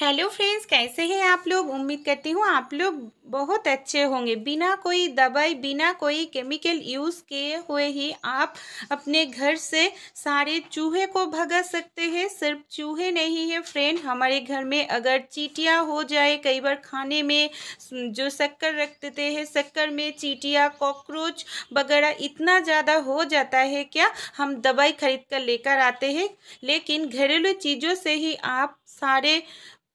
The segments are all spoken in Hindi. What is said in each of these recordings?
हेलो फ्रेंड्स कैसे हैं आप लोग उम्मीद करती हूँ आप लोग बहुत अच्छे होंगे बिना कोई दवाई बिना कोई केमिकल यूज़ किए हुए ही आप अपने घर से सारे चूहे को भगा सकते हैं सिर्फ चूहे नहीं है फ्रेंड हमारे घर में अगर चीटियाँ हो जाए कई बार खाने में जो शक्कर रख देते हैं शक्कर में चीटियाँ कॉकरोच वगैरह इतना ज़्यादा हो जाता है क्या हम दवाई खरीद कर लेकर आते हैं लेकिन घरेलू चीज़ों से ही आप सारे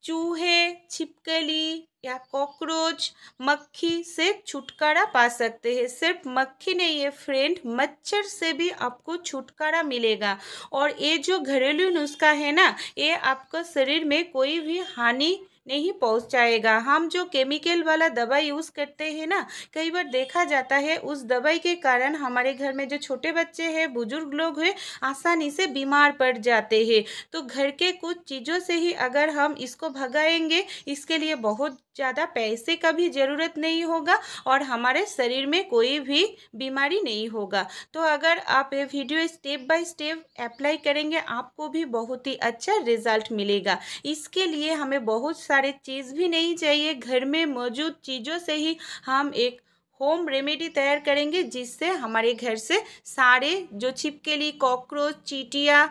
चूहे छिपकली या कॉकरोच मक्खी से छुटकारा पा सकते हैं सिर्फ मक्खी नहीं है फ्रेंड मच्छर से भी आपको छुटकारा मिलेगा और ये जो घरेलू नुस्खा है ना ये आपका शरीर में कोई भी हानि नहीं पहुंचाएगा हम जो केमिकल वाला दवाई यूज़ करते हैं ना कई बार देखा जाता है उस दवाई के कारण हमारे घर में जो छोटे बच्चे हैं बुजुर्ग लोग हैं आसानी से बीमार पड़ जाते हैं तो घर के कुछ चीज़ों से ही अगर हम इसको भगाएंगे इसके लिए बहुत ज़्यादा पैसे का भी ज़रूरत नहीं होगा और हमारे शरीर में कोई भी बीमारी नहीं होगा तो अगर आप ये video step by step apply करेंगे आपको भी बहुत ही अच्छा रिजल्ट मिलेगा इसके लिए हमें बहुत सारे सारे चीज़ भी नहीं चाहिए घर में मौजूद चीज़ों से ही हम एक होम रेमेडी तैयार करेंगे जिससे हमारे घर से सारे जो छिपकेली कॉकरोच चीटिया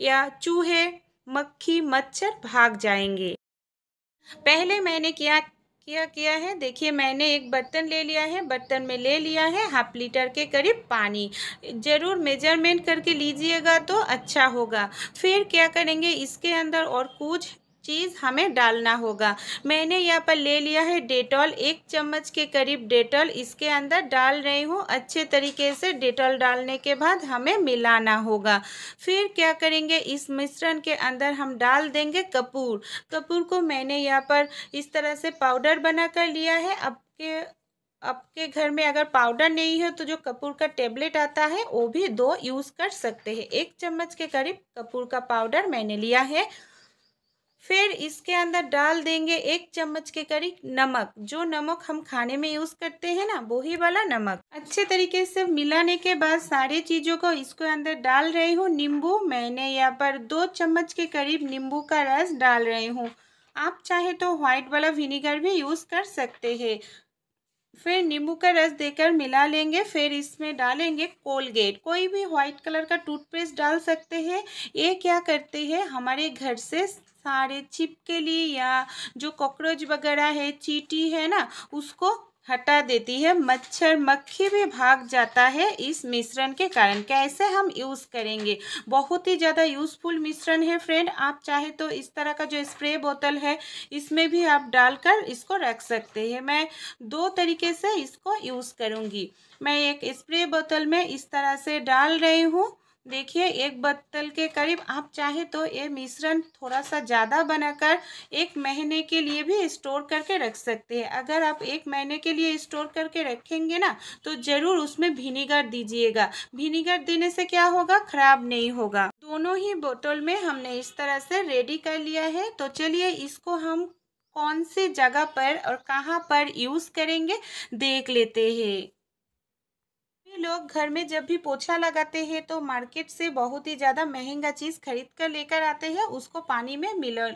या चूहे मक्खी मच्छर भाग जाएंगे पहले मैंने क्या किया किया है देखिए मैंने एक बर्तन ले लिया है बर्तन में ले लिया है हाफ लीटर के करीब पानी ज़रूर मेजरमेंट करके लीजिएगा तो अच्छा होगा फिर क्या करेंगे इसके अंदर और कुछ चीज़ हमें डालना होगा मैंने यहाँ पर ले लिया है डेटॉल एक चम्मच के करीब डेटॉल इसके अंदर डाल रही हूँ अच्छे तरीके से डेटॉल डालने के बाद हमें मिलाना होगा फिर क्या करेंगे इस मिश्रण के अंदर हम डाल देंगे कपूर कपूर को मैंने यहाँ पर इस तरह से पाउडर बना कर लिया है अब के आपके घर में अगर पाउडर नहीं है तो जो कपूर का टेबलेट आता है वो भी दो यूज़ कर सकते हैं एक चम्मच के करीब कपूर का पाउडर मैंने लिया है फिर इसके अंदर डाल देंगे एक चम्मच के करीब नमक जो नमक हम खाने में यूज़ करते हैं ना ही वाला नमक अच्छे तरीके से मिलाने के बाद सारे चीज़ों को इसके अंदर डाल रही हूँ नींबू मैंने यहाँ पर दो चम्मच के करीब नींबू का रस डाल रही हूँ आप चाहे तो व्हाइट वाला विनीगर भी यूज़ कर सकते हैं फिर नींबू का रस देकर मिला लेंगे फिर इसमें डालेंगे कोलगेट कोई भी व्हाइट कलर का टूथपेस्ट डाल सकते हैं ये क्या करते हैं हमारे घर से सारे चिपकली या जो कॉकरोच वगैरह है चीटी है ना उसको हटा देती है मच्छर मक्खी भी भाग जाता है इस मिश्रण के कारण कैसे हम यूज़ करेंगे बहुत ही ज़्यादा यूज़फुल मिश्रण है फ्रेंड आप चाहे तो इस तरह का जो स्प्रे बोतल है इसमें भी आप डालकर इसको रख सकते हैं मैं दो तरीके से इसको यूज़ करूँगी मैं एक स्प्रे बोतल में इस तरह से डाल रही हूँ देखिए एक बत्तल के करीब आप चाहे तो ये मिश्रण थोड़ा सा ज़्यादा बनाकर एक महीने के लिए भी स्टोर करके रख सकते हैं अगर आप एक महीने के लिए स्टोर करके रखेंगे ना तो ज़रूर उसमें विनीगर दीजिएगा विनीगर देने से क्या होगा ख़राब नहीं होगा दोनों ही बोतल में हमने इस तरह से रेडी कर लिया है तो चलिए इसको हम कौन से जगह पर और कहाँ पर यूज़ करेंगे देख लेते हैं लोग घर में जब भी पोछा लगाते हैं तो मार्केट से बहुत ही ज़्यादा महंगा चीज़ खरीद कर लेकर आते हैं उसको पानी में मिला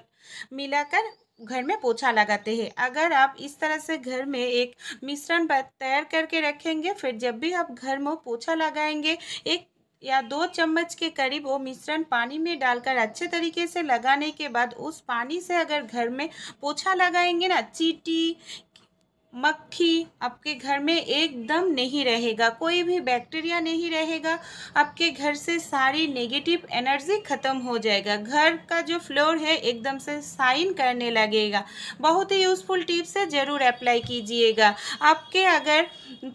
मिलाकर घर में पोछा लगाते हैं अगर आप इस तरह से घर में एक मिश्रण तैयार करके रखेंगे फिर जब भी आप घर में पोछा लगाएंगे एक या दो चम्मच के करीब वो मिश्रण पानी में डालकर अच्छे तरीके से लगाने के बाद उस पानी से अगर घर में पोछा लगाएंगे ना चीटी मक्खी आपके घर में एकदम नहीं रहेगा कोई भी बैक्टीरिया नहीं रहेगा आपके घर से सारी नेगेटिव एनर्जी ख़त्म हो जाएगा घर का जो फ्लोर है एकदम से साइन करने लगेगा बहुत ही यूज़फुल टिप्स है ज़रूर अप्लाई कीजिएगा आपके अगर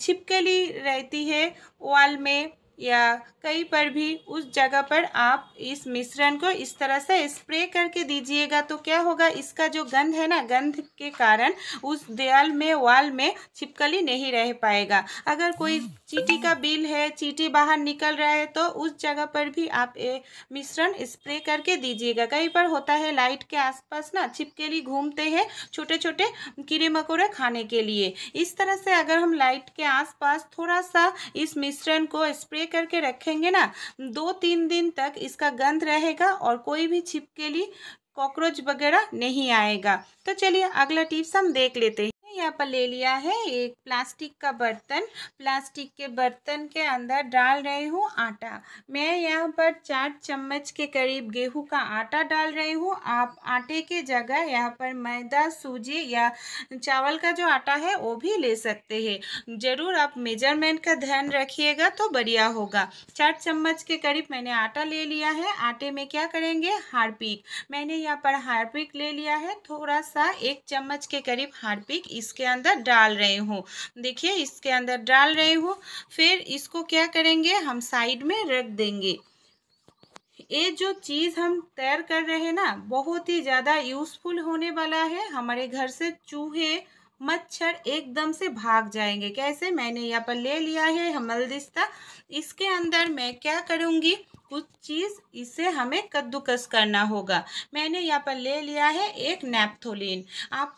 छिपकली रहती है वॉल में या कहीं पर भी उस जगह पर आप इस मिश्रण को इस तरह से स्प्रे करके दीजिएगा तो क्या होगा इसका जो गंध है ना गंध के कारण उस दयाल में वाल में छिपकली नहीं रह पाएगा अगर कोई चीटी का बिल है चीटी बाहर निकल रहा है तो उस जगह पर भी आप ये मिश्रण स्प्रे करके दीजिएगा कहीं पर होता है लाइट के आसपास ना छिपकली घूमते हैं छोटे छोटे कीड़े मकोड़े खाने के लिए इस तरह से अगर हम लाइट के आसपास थोड़ा सा इस मिश्रण को स्प्रे स्प्रे करके रखेंगे ना दो तीन दिन तक इसका गंध रहेगा और कोई भी छिपकेली कॉकरोच वगैरह नहीं आएगा तो चलिए अगला टिप्स हम देख लेते हैं मैंने यहाँ पर ले लिया है एक प्लास्टिक का बर्तन प्लास्टिक के बर्तन के अंदर डाल रही हूँ आटा मैं यहाँ पर चार चम्मच के करीब गेहूँ का आटा डाल रही हूँ आप आटे के जगह यहाँ पर मैदा सूजी या चावल का जो आटा है वो भी ले सकते हैं ज़रूर आप मेजरमेंट का ध्यान रखिएगा तो बढ़िया होगा चार चम्मच के करीब मैंने आटा ले लिया है आटे में क्या करेंगे हार्पिक मैंने यहाँ पर हार्पिक ले लिया है थोड़ा सा एक चम्मच के करीब हार्पिक इसके अंदर डाल रहे हूँ देखिए इसके अंदर डाल रहे हूँ फिर इसको क्या करेंगे हम साइड में रख देंगे ये जो चीज़ हम तैयार कर रहे हैं ना बहुत ही ज़्यादा यूज़फुल होने वाला है हमारे घर से चूहे मच्छर एकदम से भाग जाएंगे कैसे मैंने यहाँ पर ले लिया है हमलदिस्ता इसके अंदर मैं क्या करूँगी कुछ चीज़ इसे हमें कद्दूकस करना होगा मैंने यहाँ पर ले लिया है एक नेपथोलिन आप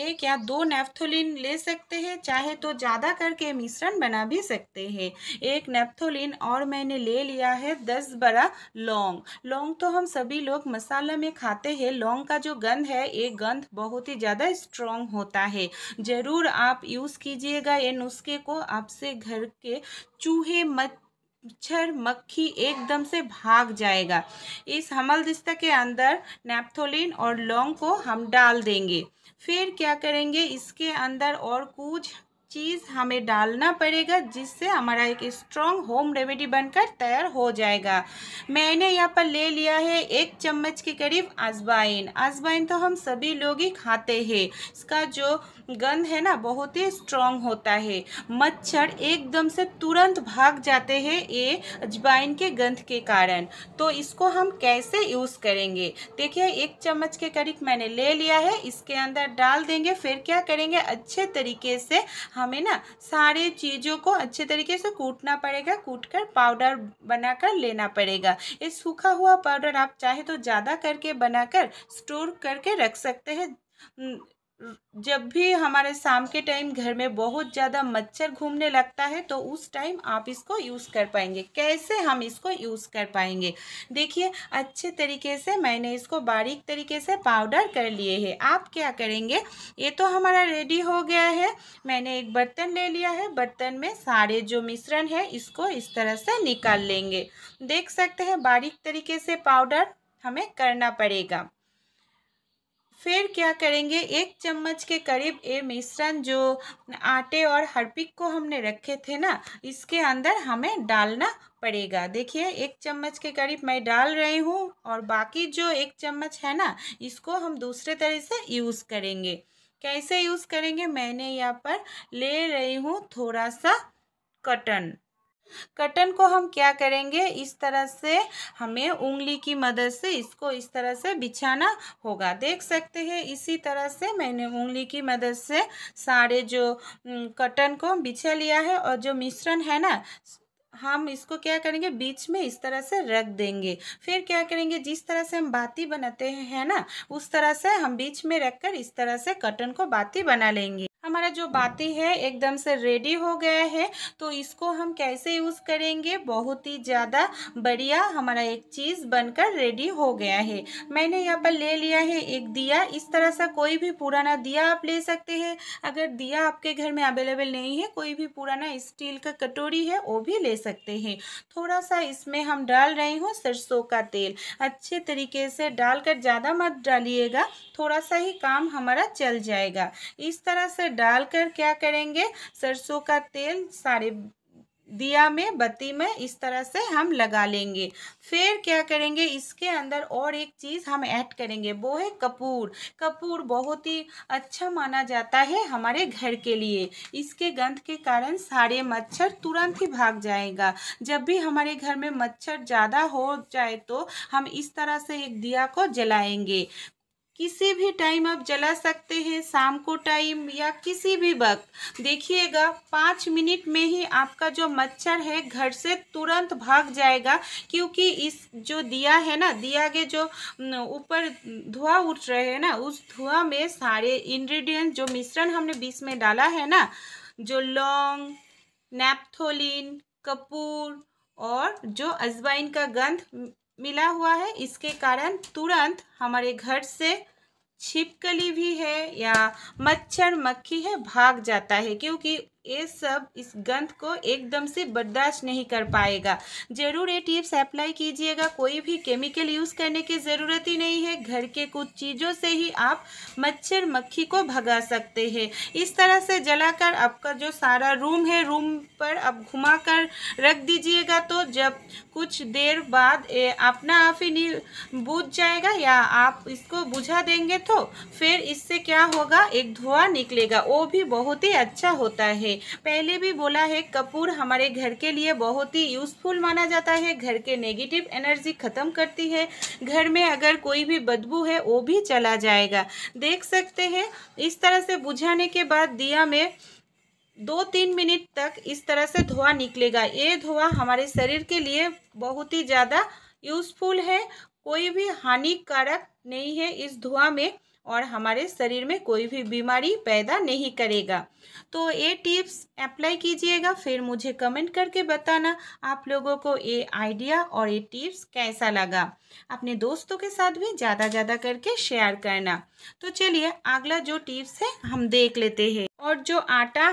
एक या दो नेफ्थोलिन ले सकते हैं चाहे तो ज़्यादा करके मिश्रण बना भी सकते हैं एक नेफ्थोलिन और मैंने ले लिया है दस बड़ा लौंग लौंग तो हम सभी लोग मसाला में खाते हैं लौंग का जो गंध है ये गंध बहुत ही ज़्यादा स्ट्रॉन्ग होता है ज़रूर आप यूज़ कीजिएगा ये नुस्खे को आपसे घर के चूहे मत मच्छर मक्खी एकदम से भाग जाएगा इस हमल दिस्ता के अंदर नेपथोलिन और लौंग को हम डाल देंगे फिर क्या करेंगे इसके अंदर और कुछ चीज़ हमें डालना पड़ेगा जिससे हमारा एक स्ट्रॉन्ग होम रेमेडी बनकर तैयार हो जाएगा मैंने यहाँ पर ले लिया है एक चम्मच के करीब अजवाइन अजवाइन तो हम सभी लोग ही खाते हैं इसका जो गंध है ना बहुत ही स्ट्रॉन्ग होता है मच्छर एकदम से तुरंत भाग जाते हैं ये अजवाइन के गंध के कारण तो इसको हम कैसे यूज़ करेंगे देखिए एक चम्मच के करीब मैंने ले लिया है इसके अंदर डाल देंगे फिर क्या करेंगे अच्छे तरीके से हम हमें ना सारे चीज़ों को अच्छे तरीके से कूटना पड़ेगा कूट कर पाउडर बनाकर लेना पड़ेगा ये सूखा हुआ पाउडर आप चाहे तो ज़्यादा करके बनाकर स्टोर करके रख सकते हैं जब भी हमारे शाम के टाइम घर में बहुत ज़्यादा मच्छर घूमने लगता है तो उस टाइम आप इसको यूज़ कर पाएंगे कैसे हम इसको यूज़ कर पाएंगे देखिए अच्छे तरीके से मैंने इसको बारीक तरीके से पाउडर कर लिए है आप क्या करेंगे ये तो हमारा रेडी हो गया है मैंने एक बर्तन ले लिया है बर्तन में सारे जो मिश्रण है इसको इस तरह से निकाल लेंगे देख सकते हैं बारीक तरीके से पाउडर हमें करना पड़ेगा फिर क्या करेंगे एक चम्मच के करीब ये मिश्रण जो आटे और हरपिक को हमने रखे थे ना इसके अंदर हमें डालना पड़ेगा देखिए एक चम्मच के करीब मैं डाल रही हूँ और बाकी जो एक चम्मच है ना इसको हम दूसरे तरह से यूज़ करेंगे कैसे यूज़ करेंगे मैंने यहाँ पर ले रही हूँ थोड़ा सा कटन कटन को हम क्या करेंगे इस तरह से हमें उंगली की मदद से इसको इस तरह से बिछाना होगा देख सकते हैं इसी तरह से मैंने उंगली की मदद से सारे जो कटन को बिछा लिया है और जो मिश्रण है ना हम इसको क्या करेंगे बीच में इस तरह से रख देंगे फिर क्या करेंगे जिस तरह से हम बाती बनाते हैं ना उस तरह से हम बीच में रखकर इस तरह से कटन को बाती बना लेंगे हमारा जो बाती है एकदम से रेडी हो गया है तो इसको हम कैसे यूज़ करेंगे बहुत ही ज़्यादा बढ़िया हमारा एक चीज़ बनकर रेडी हो गया है मैंने यहाँ पर ले लिया है एक दिया इस तरह सा कोई भी पुराना दिया आप ले सकते हैं अगर दिया आपके घर में अवेलेबल नहीं है कोई भी पुराना स्टील का कटोरी है वो भी ले सकते हैं थोड़ा सा इसमें हम डाल रहे हूँ सरसों का तेल अच्छे तरीके से डालकर ज़्यादा मत डालिएगा थोड़ा सा ही काम हमारा चल जाएगा इस तरह से डालकर क्या करेंगे सरसों का तेल सारे दिया में बत्ती में इस तरह से हम लगा लेंगे फिर क्या करेंगे इसके अंदर और एक चीज़ हम ऐड करेंगे वो है कपूर कपूर बहुत ही अच्छा माना जाता है हमारे घर के लिए इसके गंध के कारण सारे मच्छर तुरंत ही भाग जाएगा जब भी हमारे घर में मच्छर ज़्यादा हो जाए तो हम इस तरह से एक दिया को जलाएंगे किसी भी टाइम आप जला सकते हैं शाम को टाइम या किसी भी वक्त देखिएगा पाँच मिनट में ही आपका जो मच्छर है घर से तुरंत भाग जाएगा क्योंकि इस जो दिया है ना दिया के जो ऊपर धुआं उठ रहे हैं ना उस धुआं में सारे इंग्रेडिएंट जो मिश्रण हमने बीच में डाला है ना जो लौंग नैपथोलिन कपूर और जो अजवाइन का गंध मिला हुआ है इसके कारण तुरंत हमारे घर से छिपकली भी है या मच्छर मक्खी है भाग जाता है क्योंकि ये सब इस गंध को एकदम से बर्दाश्त नहीं कर पाएगा ज़रूर ये टिप्स अप्लाई कीजिएगा कोई भी केमिकल यूज़ करने की ज़रूरत ही नहीं है घर के कुछ चीज़ों से ही आप मच्छर मक्खी को भगा सकते हैं इस तरह से जलाकर आपका जो सारा रूम है रूम पर आप घुमा कर रख दीजिएगा तो जब कुछ देर बाद अपना आप ही बुझ जाएगा या आप इसको बुझा देंगे तो फिर इससे क्या होगा एक धुआं निकलेगा वो भी बहुत ही अच्छा होता है है पहले भी बोला है कपूर हमारे घर के लिए बहुत ही यूज़फुल माना जाता है घर के नेगेटिव एनर्जी ख़त्म करती है घर में अगर कोई भी बदबू है वो भी चला जाएगा देख सकते हैं इस तरह से बुझाने के बाद दिया में दो तीन मिनट तक इस तरह से धुआं निकलेगा ये धुआं हमारे शरीर के लिए बहुत ही ज़्यादा यूज़फुल है कोई भी हानिकारक नहीं है इस धुआं में और हमारे शरीर में कोई भी बीमारी पैदा नहीं करेगा तो ये टिप्स अप्लाई कीजिएगा फिर मुझे कमेंट करके बताना आप लोगों को ये आइडिया और ये टिप्स कैसा लगा अपने दोस्तों के साथ भी ज़्यादा ज़्यादा करके शेयर करना तो चलिए अगला जो टिप्स है हम देख लेते हैं और जो आटा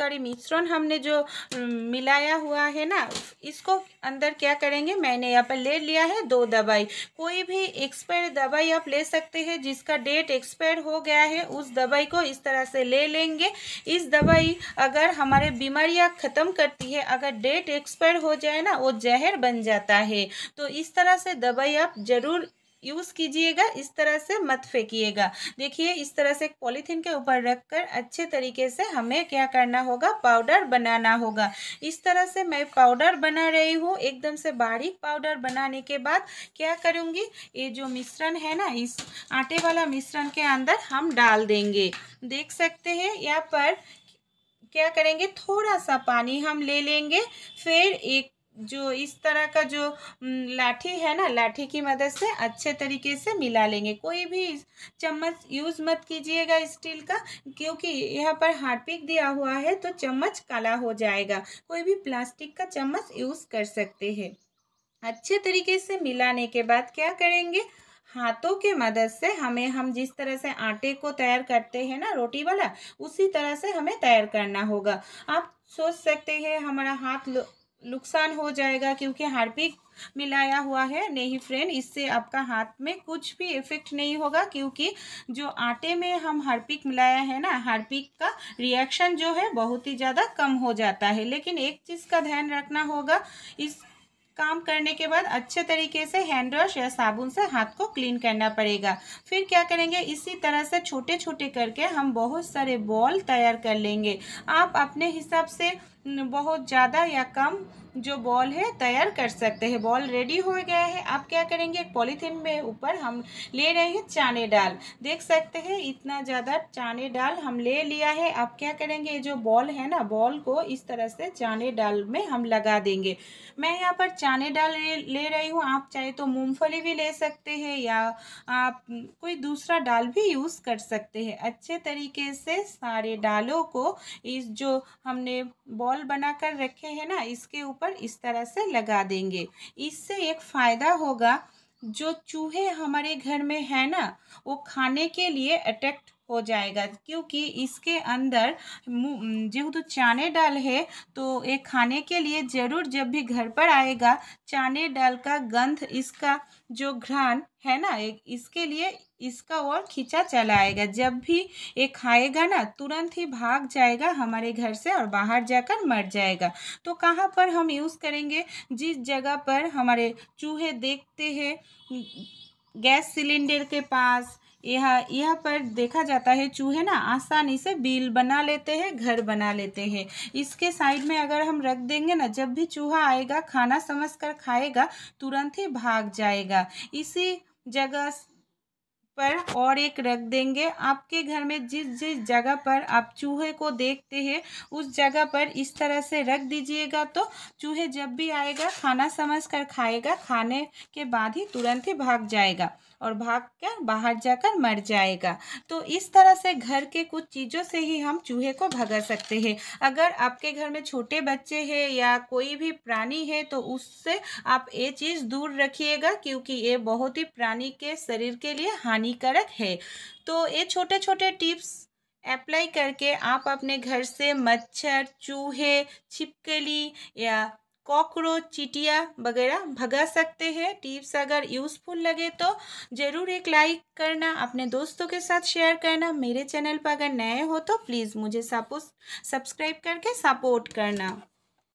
कड़ी मिश्रण हमने जो मिलाया हुआ है ना इसको अंदर क्या करेंगे मैंने यहाँ पर ले लिया है दो दवाई कोई भी एक्सपायर दवाई आप ले सकते हैं जिसका डेट एक्सपायर हो गया है उस दवाई को इस तरह से ले लेंगे इस दवाई अगर हमारे बीमारियाँ ख़त्म करती है अगर डेट एक्सपायर हो जाए ना वो जहर बन जाता है तो इस तरह से दवाई आप ज़रूर यूज़ कीजिएगा इस तरह से मत फेंकिएगा देखिए इस तरह से पॉलीथीन के ऊपर रखकर अच्छे तरीके से हमें क्या करना होगा पाउडर बनाना होगा इस तरह से मैं पाउडर बना रही हूँ एकदम से बारीक पाउडर बनाने के बाद क्या करूँगी ये जो मिश्रण है ना इस आटे वाला मिश्रण के अंदर हम डाल देंगे देख सकते हैं यहाँ पर क्या करेंगे थोड़ा सा पानी हम ले लेंगे फिर एक जो इस तरह का जो लाठी है ना लाठी की मदद से अच्छे तरीके से मिला लेंगे कोई भी चम्मच यूज़ मत कीजिएगा स्टील का क्योंकि यहाँ पर हार्पिक दिया हुआ है तो चम्मच काला हो जाएगा कोई भी प्लास्टिक का चम्मच यूज़ कर सकते हैं अच्छे तरीके से मिलाने के बाद क्या करेंगे हाथों के मदद से हमें हम जिस तरह से आटे को तैयार करते हैं ना रोटी वाला उसी तरह से हमें तैयार करना होगा आप सोच सकते हैं हमारा हाथ नुकसान हो जाएगा क्योंकि हार्पिक मिलाया हुआ है नहीं फ्रेंड इससे आपका हाथ में कुछ भी इफेक्ट नहीं होगा क्योंकि जो आटे में हम हार्पिक मिलाया है ना हार्पिक का रिएक्शन जो है बहुत ही ज़्यादा कम हो जाता है लेकिन एक चीज़ का ध्यान रखना होगा इस काम करने के बाद अच्छे तरीके से हैंड वॉश या साबुन से हाथ को क्लीन करना पड़ेगा फिर क्या करेंगे इसी तरह से छोटे छोटे करके हम बहुत सारे बॉल तैयार कर लेंगे आप अपने हिसाब से बहुत ज़्यादा या कम जो बॉल है तैयार कर सकते हैं बॉल रेडी हो गया है आप क्या करेंगे पॉलीथीन में ऊपर हम ले रहे हैं चाने डाल देख सकते हैं इतना ज़्यादा चाने डाल हम ले लिया है आप क्या करेंगे जो बॉल है ना बॉल को इस तरह से चाने डाल में हम लगा देंगे मैं यहाँ पर चाने डाल ले, रही हूँ आप चाहे तो मूँगफली भी ले सकते हैं या आप कोई दूसरा डाल भी यूज़ कर सकते हैं अच्छे तरीके से सारे डालों को इस जो हमने बॉल बना कर रखे हैं ना इसके ऊपर पर इस तरह से लगा देंगे इससे एक फ़ायदा होगा जो चूहे हमारे घर में है ना वो खाने के लिए अटैक्ट हो जाएगा क्योंकि इसके अंदर जेहतु तो चने डाल है तो ये खाने के लिए ज़रूर जब भी घर पर आएगा चने डाल का गंध इसका जो घ्राण है ना एक इसके लिए इसका और खींचा चला आएगा जब भी ये खाएगा ना तुरंत ही भाग जाएगा हमारे घर से और बाहर जाकर मर जाएगा तो कहाँ पर हम यूज़ करेंगे जिस जगह पर हमारे चूहे देखते हैं गैस सिलेंडर के पास यह यहाँ पर देखा जाता है चूहे ना आसानी से बिल बना लेते हैं घर बना लेते हैं इसके साइड में अगर हम रख देंगे ना जब भी चूहा आएगा खाना समझ कर खाएगा तुरंत ही भाग जाएगा इसी जगह पर और एक रख देंगे आपके घर में जिस जिस जगह पर आप चूहे को देखते हैं उस जगह पर इस तरह से रख दीजिएगा तो चूहे जब भी आएगा खाना समझ कर खाएगा खाने के बाद ही तुरंत ही भाग जाएगा और भाग कर बाहर जाकर मर जाएगा तो इस तरह से घर के कुछ चीज़ों से ही हम चूहे को भगा सकते हैं अगर आपके घर में छोटे बच्चे हैं या कोई भी प्राणी है तो उससे आप ये चीज़ दूर रखिएगा क्योंकि ये बहुत ही प्राणी के शरीर के लिए हानिकारक है तो ये छोटे छोटे टिप्स अप्लाई करके आप अपने घर से मच्छर चूहे छिपकली या कॉकरोच चिटिया वगैरह भगा सकते हैं टिप्स अगर यूज़फुल लगे तो ज़रूर एक लाइक करना अपने दोस्तों के साथ शेयर करना मेरे चैनल पर अगर नए हो तो प्लीज़ मुझे सपोर्ट सब्सक्राइब करके सपोर्ट करना